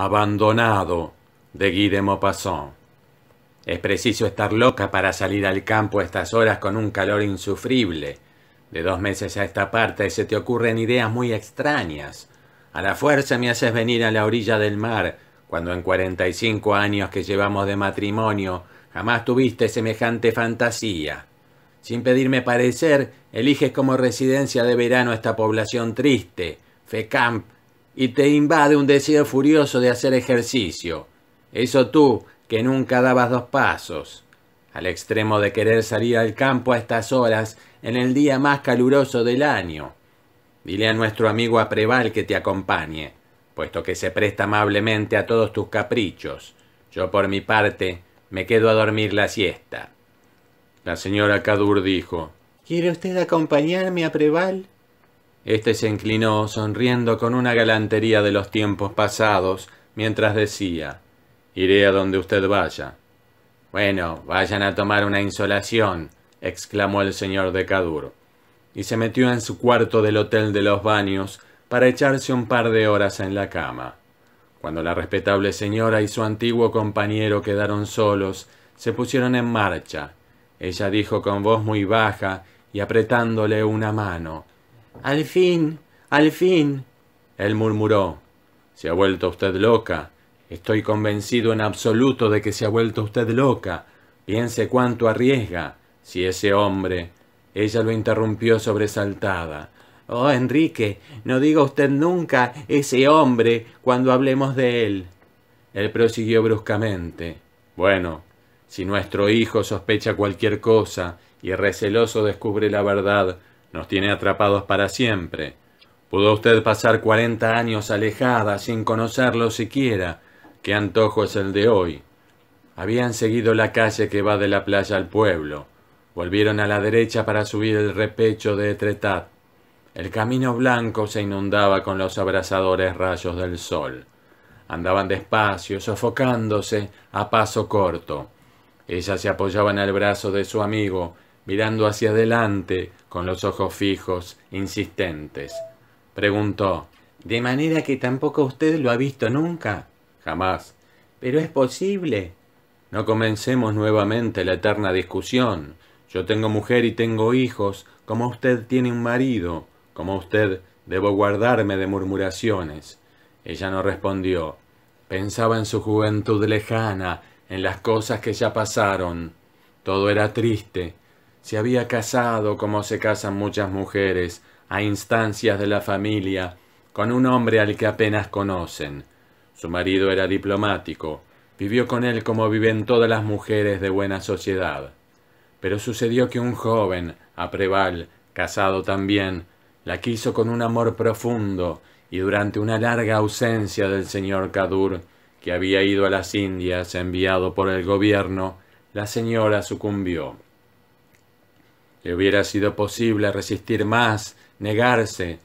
Abandonado de Guy de Maupassant. Es preciso estar loca para salir al campo a estas horas con un calor insufrible. De dos meses a esta parte se te ocurren ideas muy extrañas. A la fuerza me haces venir a la orilla del mar, cuando en cuarenta y cinco años que llevamos de matrimonio jamás tuviste semejante fantasía. Sin pedirme parecer, eliges como residencia de verano esta población triste, Fecamp, y te invade un deseo furioso de hacer ejercicio. Eso tú, que nunca dabas dos pasos. Al extremo de querer salir al campo a estas horas, en el día más caluroso del año. Dile a nuestro amigo Apreval que te acompañe, puesto que se presta amablemente a todos tus caprichos. Yo, por mi parte, me quedo a dormir la siesta. La señora Cadur dijo, ¿Quiere usted acompañarme a Preval? Este se inclinó, sonriendo con una galantería de los tiempos pasados, mientras decía Iré a donde usted vaya. Bueno, vayan a tomar una insolación, exclamó el señor de Cadur, y se metió en su cuarto del Hotel de los Baños para echarse un par de horas en la cama. Cuando la respetable señora y su antiguo compañero quedaron solos, se pusieron en marcha. Ella dijo con voz muy baja y apretándole una mano al fin, al fin. Él murmuró. Se ha vuelto usted loca. Estoy convencido en absoluto de que se ha vuelto usted loca. Piense cuánto arriesga. Si ese hombre. Ella lo interrumpió sobresaltada. Oh, Enrique, no diga usted nunca ese hombre cuando hablemos de él. Él prosiguió bruscamente. Bueno, si nuestro hijo sospecha cualquier cosa y receloso descubre la verdad, nos tiene atrapados para siempre. Pudo usted pasar cuarenta años alejada sin conocerlo siquiera. Qué antojo es el de hoy. Habían seguido la calle que va de la playa al pueblo. Volvieron a la derecha para subir el repecho de Etretat. El camino blanco se inundaba con los abrasadores rayos del sol. Andaban despacio, sofocándose, a paso corto. Ella se apoyaba en el brazo de su amigo mirando hacia adelante con los ojos fijos, insistentes. Preguntó, ¿de manera que tampoco usted lo ha visto nunca? Jamás. ¿Pero es posible? No comencemos nuevamente la eterna discusión. Yo tengo mujer y tengo hijos, como usted tiene un marido, como usted debo guardarme de murmuraciones. Ella no respondió. Pensaba en su juventud lejana, en las cosas que ya pasaron. Todo era triste, se había casado como se casan muchas mujeres, a instancias de la familia, con un hombre al que apenas conocen. Su marido era diplomático, vivió con él como viven todas las mujeres de buena sociedad. Pero sucedió que un joven, Apreval, casado también, la quiso con un amor profundo y durante una larga ausencia del señor Cadur, que había ido a las Indias enviado por el gobierno, la señora sucumbió. Le hubiera sido posible resistir más, negarse.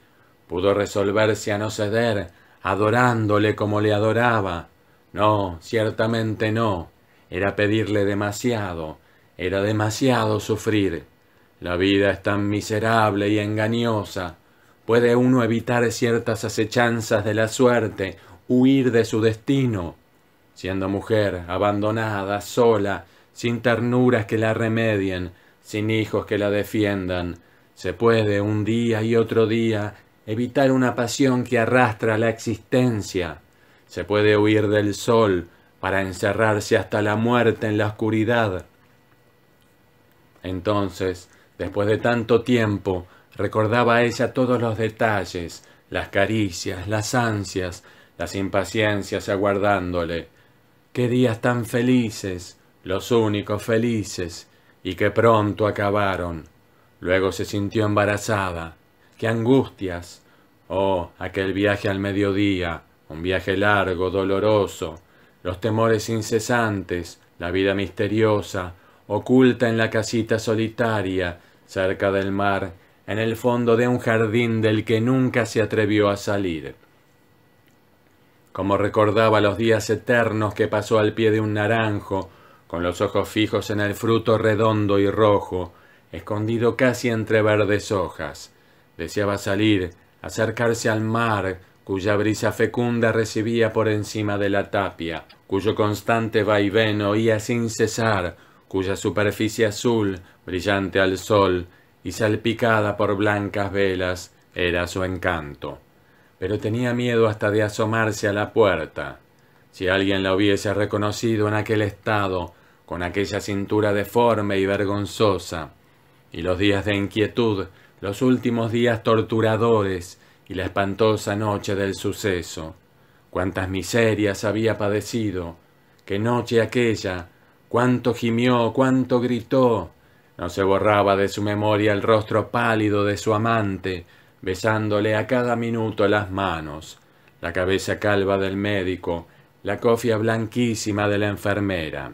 Pudo resolverse a no ceder, adorándole como le adoraba. No, ciertamente no. Era pedirle demasiado. Era demasiado sufrir. La vida es tan miserable y engañosa. Puede uno evitar ciertas acechanzas de la suerte, huir de su destino. Siendo mujer, abandonada, sola, sin ternuras que la remedien, sin hijos que la defiendan. Se puede un día y otro día evitar una pasión que arrastra la existencia. Se puede huir del sol para encerrarse hasta la muerte en la oscuridad. Entonces, después de tanto tiempo, recordaba ella todos los detalles, las caricias, las ansias, las impaciencias aguardándole. Qué días tan felices, los únicos felices, y que pronto acabaron. Luego se sintió embarazada. ¡Qué angustias! Oh, aquel viaje al mediodía, un viaje largo, doloroso, los temores incesantes, la vida misteriosa, oculta en la casita solitaria, cerca del mar, en el fondo de un jardín del que nunca se atrevió a salir. Como recordaba los días eternos que pasó al pie de un naranjo, con los ojos fijos en el fruto redondo y rojo, escondido casi entre verdes hojas. Deseaba salir, acercarse al mar, cuya brisa fecunda recibía por encima de la tapia, cuyo constante vaivén oía sin cesar, cuya superficie azul, brillante al sol y salpicada por blancas velas, era su encanto. Pero tenía miedo hasta de asomarse a la puerta. Si alguien la hubiese reconocido en aquel estado, con aquella cintura deforme y vergonzosa, y los días de inquietud, los últimos días torturadores y la espantosa noche del suceso. Cuántas miserias había padecido, qué noche aquella, cuánto gimió, cuánto gritó. No se borraba de su memoria el rostro pálido de su amante, besándole a cada minuto las manos, la cabeza calva del médico, la cofia blanquísima de la enfermera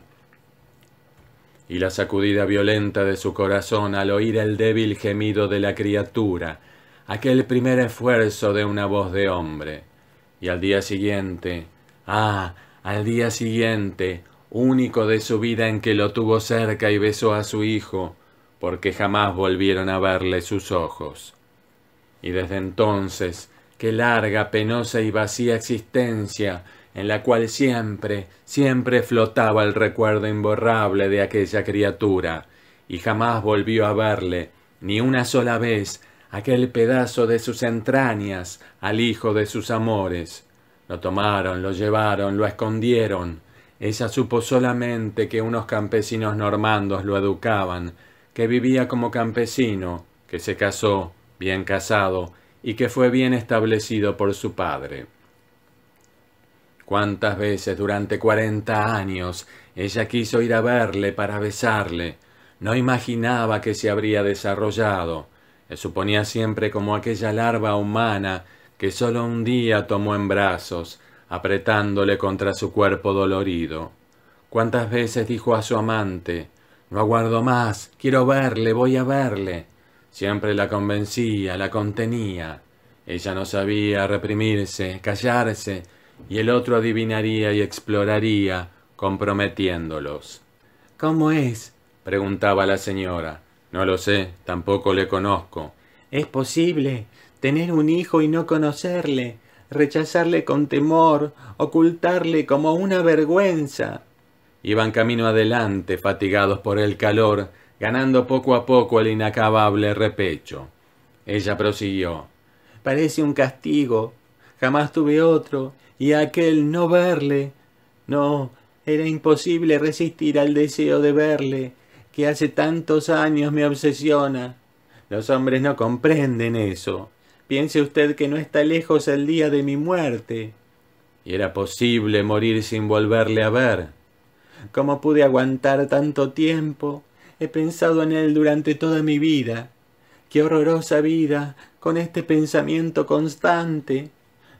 y la sacudida violenta de su corazón al oír el débil gemido de la criatura, aquel primer esfuerzo de una voz de hombre. Y al día siguiente, ah, al día siguiente, único de su vida en que lo tuvo cerca y besó a su hijo, porque jamás volvieron a verle sus ojos. Y desde entonces, qué larga, penosa y vacía existencia en la cual siempre, siempre flotaba el recuerdo imborrable de aquella criatura, y jamás volvió a verle, ni una sola vez, aquel pedazo de sus entrañas al hijo de sus amores. Lo tomaron, lo llevaron, lo escondieron. Ella supo solamente que unos campesinos normandos lo educaban, que vivía como campesino, que se casó, bien casado, y que fue bien establecido por su padre. Cuántas veces durante cuarenta años ella quiso ir a verle para besarle. No imaginaba que se habría desarrollado. Le suponía siempre como aquella larva humana que sólo un día tomó en brazos, apretándole contra su cuerpo dolorido. Cuántas veces dijo a su amante No aguardo más, quiero verle, voy a verle. Siempre la convencía, la contenía. Ella no sabía reprimirse, callarse, y el otro adivinaría y exploraría, comprometiéndolos. ¿Cómo es? preguntaba la señora. No lo sé, tampoco le conozco. Es posible tener un hijo y no conocerle, rechazarle con temor, ocultarle como una vergüenza. Iban camino adelante, fatigados por el calor, ganando poco a poco el inacabable repecho. Ella prosiguió. Parece un castigo. Jamás tuve otro, y aquel no verle. No, era imposible resistir al deseo de verle, que hace tantos años me obsesiona. Los hombres no comprenden eso. Piense usted que no está lejos el día de mi muerte. Y era posible morir sin volverle a ver. ¿Cómo pude aguantar tanto tiempo? He pensado en él durante toda mi vida. Qué horrorosa vida, con este pensamiento constante.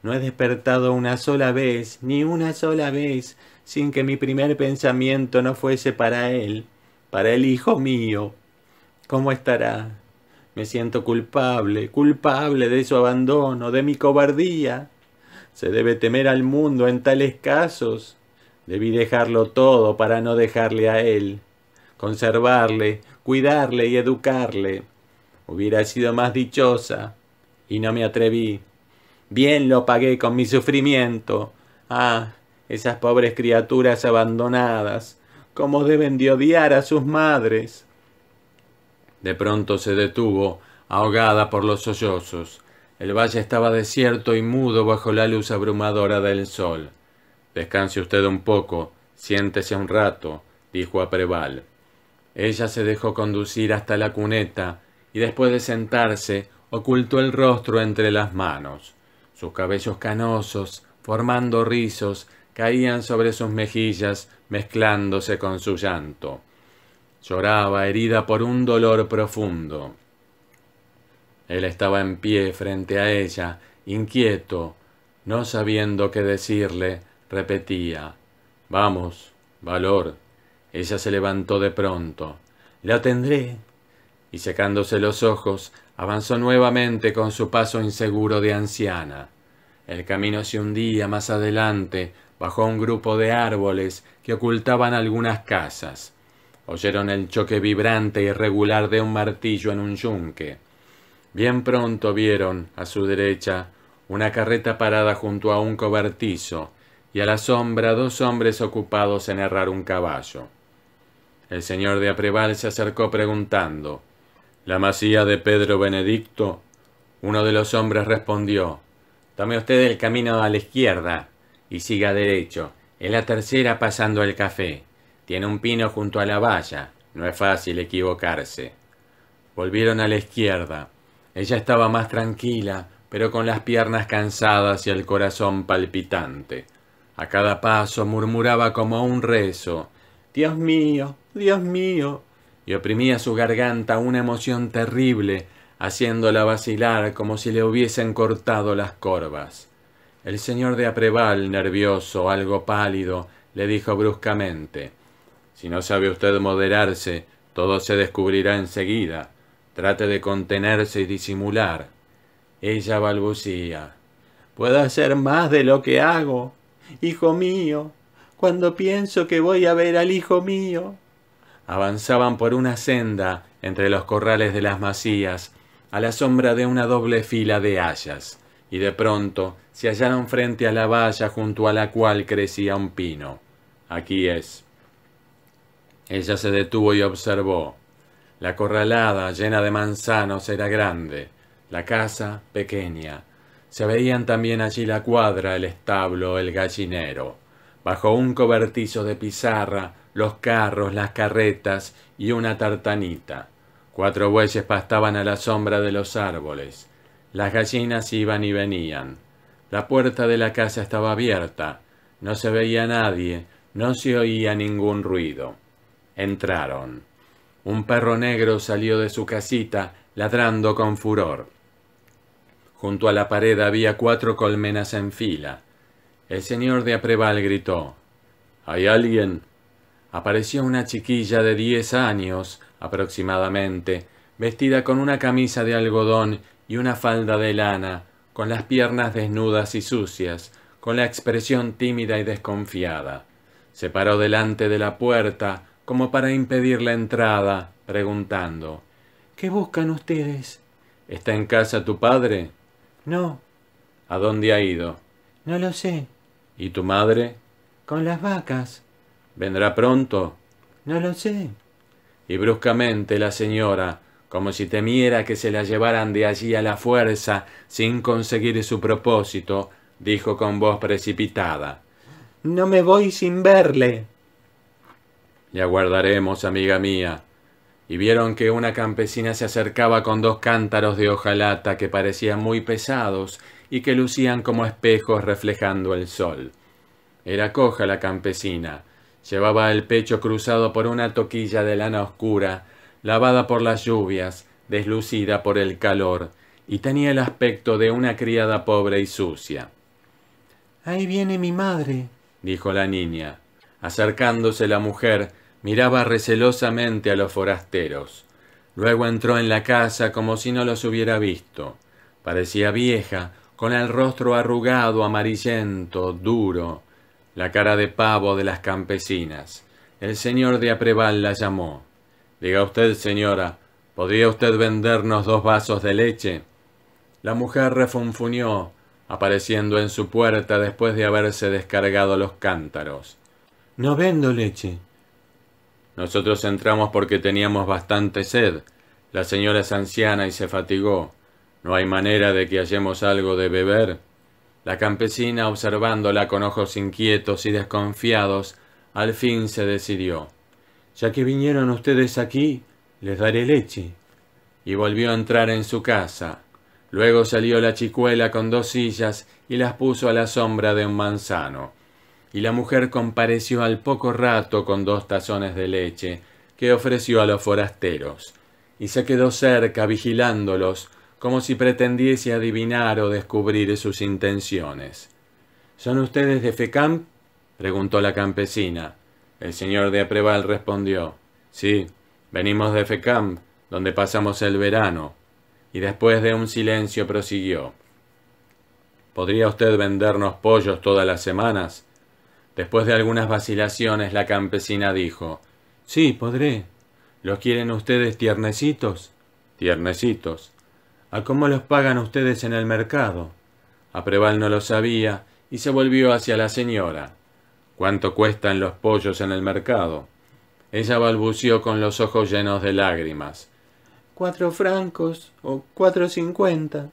No he despertado una sola vez, ni una sola vez, sin que mi primer pensamiento no fuese para él, para el hijo mío. ¿Cómo estará? Me siento culpable, culpable de su abandono, de mi cobardía. Se debe temer al mundo en tales casos. Debí dejarlo todo para no dejarle a él, conservarle, cuidarle y educarle. Hubiera sido más dichosa, y no me atreví. Bien lo pagué con mi sufrimiento. Ah, esas pobres criaturas abandonadas. Cómo deben de odiar a sus madres. De pronto se detuvo, ahogada por los sollozos. El valle estaba desierto y mudo bajo la luz abrumadora del sol. Descanse usted un poco, siéntese un rato, dijo a Preval. Ella se dejó conducir hasta la cuneta y después de sentarse ocultó el rostro entre las manos. Sus cabellos canosos, formando rizos, caían sobre sus mejillas, mezclándose con su llanto. Lloraba herida por un dolor profundo. Él estaba en pie frente a ella, inquieto, no sabiendo qué decirle, repetía Vamos, valor. Ella se levantó de pronto. La tendré, y secándose los ojos, avanzó nuevamente con su paso inseguro de anciana. El camino se hundía más adelante, bajo un grupo de árboles que ocultaban algunas casas. Oyeron el choque vibrante y regular de un martillo en un yunque. Bien pronto vieron, a su derecha, una carreta parada junto a un cobertizo, y a la sombra dos hombres ocupados en errar un caballo. El señor de Apreval se acercó preguntando la masía de Pedro Benedicto, uno de los hombres respondió, Tome usted el camino a la izquierda y siga derecho. Es la tercera pasando el café. Tiene un pino junto a la valla. No es fácil equivocarse. Volvieron a la izquierda. Ella estaba más tranquila, pero con las piernas cansadas y el corazón palpitante. A cada paso murmuraba como un rezo. Dios mío, Dios mío, y oprimía su garganta una emoción terrible, haciéndola vacilar como si le hubiesen cortado las corvas. El señor de Apreval, nervioso, algo pálido, le dijo bruscamente Si no sabe usted moderarse, todo se descubrirá enseguida. Trate de contenerse y disimular. Ella balbucía. Puedo hacer más de lo que hago. Hijo mío, cuando pienso que voy a ver al hijo mío, avanzaban por una senda entre los corrales de las masías, a la sombra de una doble fila de hayas, y de pronto se hallaron frente a la valla junto a la cual crecía un pino. Aquí es. Ella se detuvo y observó. La corralada llena de manzanos era grande, la casa pequeña. Se veían también allí la cuadra, el establo, el gallinero. Bajo un cobertizo de pizarra los carros, las carretas y una tartanita. Cuatro bueyes pastaban a la sombra de los árboles. Las gallinas iban y venían. La puerta de la casa estaba abierta. No se veía nadie, no se oía ningún ruido. Entraron. Un perro negro salió de su casita, ladrando con furor. Junto a la pared había cuatro colmenas en fila. El señor de Apreval gritó. ¿Hay alguien? apareció una chiquilla de diez años aproximadamente, vestida con una camisa de algodón y una falda de lana, con las piernas desnudas y sucias, con la expresión tímida y desconfiada. Se paró delante de la puerta, como para impedir la entrada, preguntando ¿Qué buscan ustedes? ¿Está en casa tu padre? No. ¿A dónde ha ido? No lo sé. ¿Y tu madre? Con las vacas. ¿Vendrá pronto? No lo sé. Y bruscamente la señora, como si temiera que se la llevaran de allí a la fuerza sin conseguir su propósito, dijo con voz precipitada. No me voy sin verle. Le aguardaremos, amiga mía. Y vieron que una campesina se acercaba con dos cántaros de hojalata que parecían muy pesados y que lucían como espejos reflejando el sol. Era coja la campesina, Llevaba el pecho cruzado por una toquilla de lana oscura, lavada por las lluvias, deslucida por el calor, y tenía el aspecto de una criada pobre y sucia. Ahí viene mi madre, dijo la niña. Acercándose la mujer, miraba recelosamente a los forasteros. Luego entró en la casa como si no los hubiera visto. Parecía vieja, con el rostro arrugado, amarillento, duro, la cara de pavo de las campesinas. El señor de Apreval la llamó. Diga usted, señora, ¿podría usted vendernos dos vasos de leche? La mujer refunfuñó, apareciendo en su puerta después de haberse descargado los cántaros. No vendo leche. Nosotros entramos porque teníamos bastante sed. La señora es anciana y se fatigó. No hay manera de que hallemos algo de beber. La campesina, observándola con ojos inquietos y desconfiados, al fin se decidió. Ya que vinieron ustedes aquí, les daré leche. Y volvió a entrar en su casa. Luego salió la chicuela con dos sillas y las puso a la sombra de un manzano. Y la mujer compareció al poco rato con dos tazones de leche, que ofreció a los forasteros, y se quedó cerca vigilándolos, como si pretendiese adivinar o descubrir sus intenciones. ¿Son ustedes de Fecamp? preguntó la campesina. El señor de Apreval respondió, sí, venimos de Fecamp, donde pasamos el verano. Y después de un silencio prosiguió. ¿Podría usted vendernos pollos todas las semanas? Después de algunas vacilaciones, la campesina dijo, Sí, podré. ¿Los quieren ustedes tiernecitos? Tiernecitos a cómo los pagan ustedes en el mercado. Apreval no lo sabía y se volvió hacia la señora. ¿Cuánto cuestan los pollos en el mercado? Ella balbució con los ojos llenos de lágrimas. Cuatro francos o cuatro cincuenta.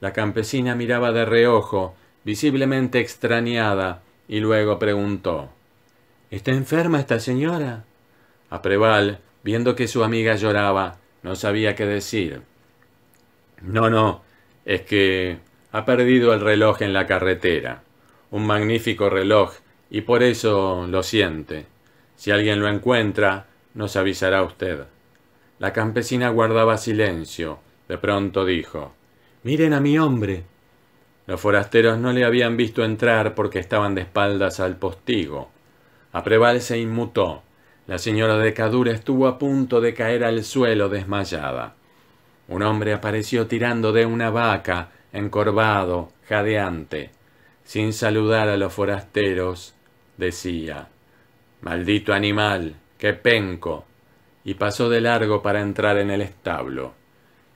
La campesina miraba de reojo, visiblemente extrañada, y luego preguntó ¿Está enferma esta señora? Apreval, viendo que su amiga lloraba, no sabía qué decir. No, no, es que ha perdido el reloj en la carretera, un magnífico reloj, y por eso lo siente. Si alguien lo encuentra, nos avisará usted. La campesina guardaba silencio. De pronto dijo Miren a mi hombre. Los forasteros no le habían visto entrar porque estaban de espaldas al postigo. Apreval se inmutó. La señora de Cadura estuvo a punto de caer al suelo desmayada. Un hombre apareció tirando de una vaca, encorvado, jadeante. Sin saludar a los forasteros, decía, Maldito animal, qué penco. y pasó de largo para entrar en el establo.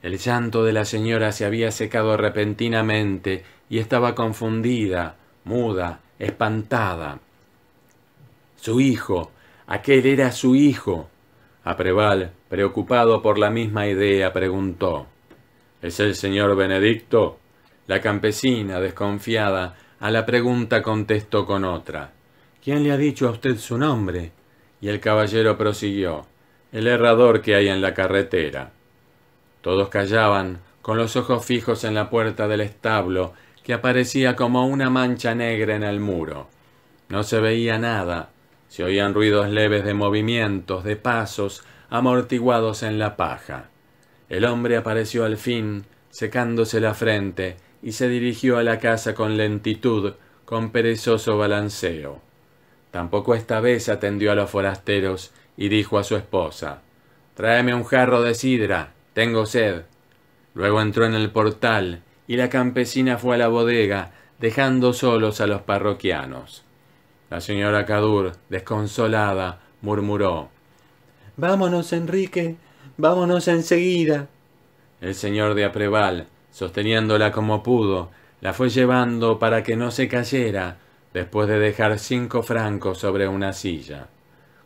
El llanto de la señora se había secado repentinamente y estaba confundida, muda, espantada. Su hijo, aquel era su hijo. Apreval Preocupado por la misma idea, preguntó ¿Es el señor Benedicto? La campesina, desconfiada, a la pregunta contestó con otra. ¿Quién le ha dicho a usted su nombre? Y el caballero prosiguió. El herrador que hay en la carretera. Todos callaban, con los ojos fijos en la puerta del establo, que aparecía como una mancha negra en el muro. No se veía nada, se oían ruidos leves de movimientos, de pasos, amortiguados en la paja. El hombre apareció al fin, secándose la frente, y se dirigió a la casa con lentitud, con perezoso balanceo. Tampoco esta vez atendió a los forasteros, y dijo a su esposa Tráeme un jarro de sidra, tengo sed. Luego entró en el portal, y la campesina fue a la bodega, dejando solos a los parroquianos. La señora Cadur, desconsolada, murmuró Vámonos, Enrique, vámonos enseguida. El señor de Apreval, sosteniéndola como pudo, la fue llevando para que no se cayera, después de dejar cinco francos sobre una silla.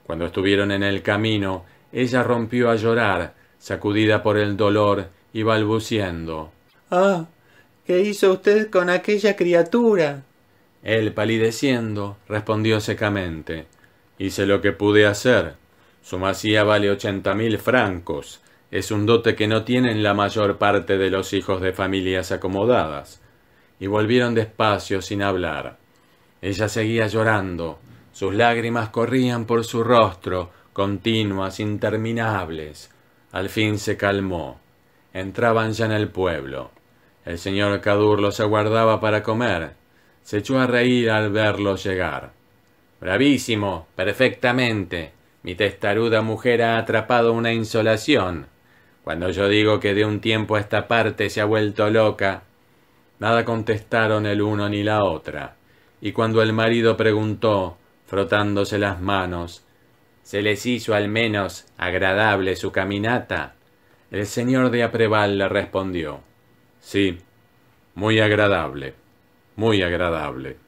Cuando estuvieron en el camino, ella rompió a llorar, sacudida por el dolor y balbuciendo. Ah, ¿qué hizo usted con aquella criatura? Él, palideciendo, respondió secamente. Hice lo que pude hacer, su masía vale ochenta mil francos. Es un dote que no tienen la mayor parte de los hijos de familias acomodadas. Y volvieron despacio sin hablar. Ella seguía llorando. Sus lágrimas corrían por su rostro, continuas, interminables. Al fin se calmó. Entraban ya en el pueblo. El señor Cadur los aguardaba para comer. Se echó a reír al verlos llegar. Bravísimo, perfectamente, mi testaruda mujer ha atrapado una insolación. Cuando yo digo que de un tiempo a esta parte se ha vuelto loca, nada contestaron el uno ni la otra. Y cuando el marido preguntó, frotándose las manos, ¿se les hizo al menos agradable su caminata? El señor de Apreval le respondió, Sí, muy agradable, muy agradable.